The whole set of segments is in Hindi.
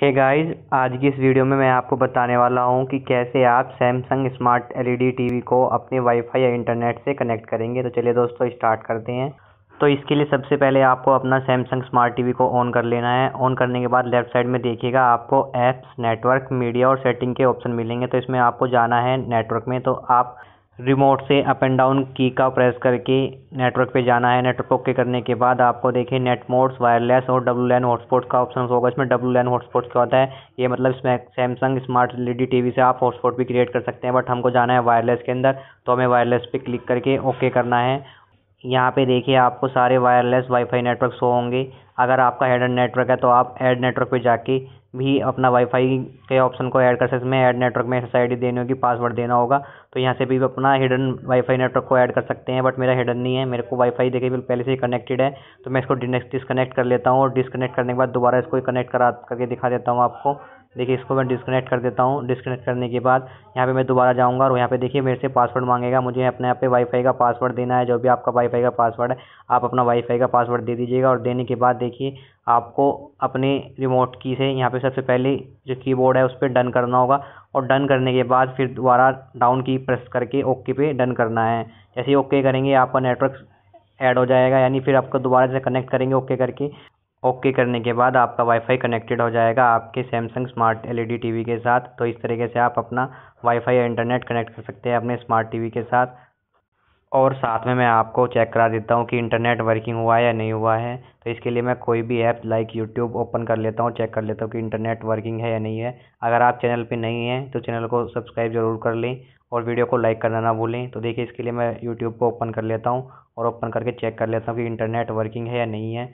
हे hey गाइस आज की इस वीडियो में मैं आपको बताने वाला हूँ कि कैसे आप सैमसंग स्मार्ट एलईडी टीवी को अपने वाईफाई या इंटरनेट से कनेक्ट करेंगे तो चलिए दोस्तों स्टार्ट करते हैं तो इसके लिए सबसे पहले आपको अपना सैमसंग स्मार्ट टीवी को ऑन कर लेना है ऑन करने के बाद लेफ्ट साइड में देखिएगा आपको ऐप्स नेटवर्क मीडिया और सेटिंग के ऑप्शन मिलेंगे तो इसमें आपको जाना है नेटवर्क में तो आप रिमोट से अप एंड डाउन की का प्रेस करके नेटवर्क पे जाना है नेटवर्क ओके करने के बाद आपको देखिए नेट मोड्स वायरलेस और डब्ल्यू लैन हॉटस्पॉट का ऑप्शन होगा इसमें डब्लू लैन हॉटस्पॉट क्या होता है ये मतलब इसमें Samsung smart L E TV से आप हॉटस्पॉट भी क्रिएट कर सकते हैं बट हमको जाना है वायरलेस के अंदर तो हमें वायरलेस पे क्लिक करके ओके करना है यहाँ पे देखिए आपको सारे वायरलेस वाईफाई नेटवर्क शो होंगे अगर आपका हेड नेटवर्क है तो आप ऐड नेटवर्क पे जाके भी अपना वाईफाई के ऑप्शन को ऐड कर सकते हैं ऐड नेटवर्क में एस आई डी देनी होगी पासवर्ड देना होगा तो यहाँ से भी अपना हिडन वाईफाई नेटवर्क को ऐड कर सकते हैं बट मेरा हिडन नहीं है मेरे को वाईफाई देखिए पहले से ही कनेक्टेड है तो मैं इसको डिस्कनेक्ट कर लेता हूँ और डिस्कनेक्ट करने के बाद दोबारा इसको कनेक्ट करा करके दिखा देता हूँ आपको देखिए इसको मैं डिस्कनेक्ट कर देता हूँ डिस्कनेक्ट करने के बाद यहाँ पे मैं दोबारा जाऊँगा और यहाँ पे देखिए मेरे से पासवर्ड मांगेगा मुझे अपने यहाँ पे वाईफाई का पासवर्ड देना है जो भी आपका वाईफाई का पासवर्ड है आप अपना वाईफाई का पासवर्ड दे दीजिएगा और देने के बाद देखिए आपको अपने रिमोट की से यहाँ पर सबसे पहले जो की है उस पर डन करना होगा और डन करने के बाद फिर दोबारा डाउन की प्रेस करके ओके पे डन करना है जैसे ओके करेंगे आपका नेटवर्क ऐड हो जाएगा यानी फिर आपको दोबारा से कनेक्ट करेंगे ओके करके ओके करने के बाद आपका वाईफाई कनेक्टेड हो जाएगा आपके Samsung smart L E D T V के साथ तो इस तरीके से आप अपना वाईफाई या इंटरनेट कनेक्ट कर सकते हैं अपने स्मार्ट टी वी के साथ और साथ में मैं आपको चेक करा देता हूँ कि इंटरनेट वर्किंग हुआ है या नहीं हुआ है तो इसके लिए मैं कोई भी ऐप लाइक यूट्यूब ओपन कर लेता हूँ चेक कर लेता हूँ कि इंटरनेट वर्किंग है या नहीं है अगर आप चैनल पे नहीं हैं तो चैनल को सब्सक्राइब जरूर कर लें और वीडियो को लाइक करना ना भूलें तो देखिए इसके लिए मैं यूट्यूब को ओपन कर लेता हूँ और ओपन करके चेक कर लेता हूँ कि इंटरनेट वर्किंग है या नहीं है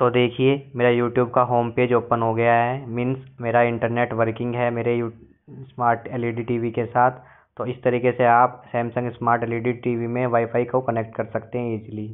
तो देखिए मेरा यूट्यूब का होम पेज ओपन हो गया है मीन्स मेरा इंटरनेट वर्किंग है मेरे यू smart L E D T V के साथ तो इस तरीके से आप Samsung smart L E D T V में वाईफाई को कनेक्ट कर सकते हैं ईज़िली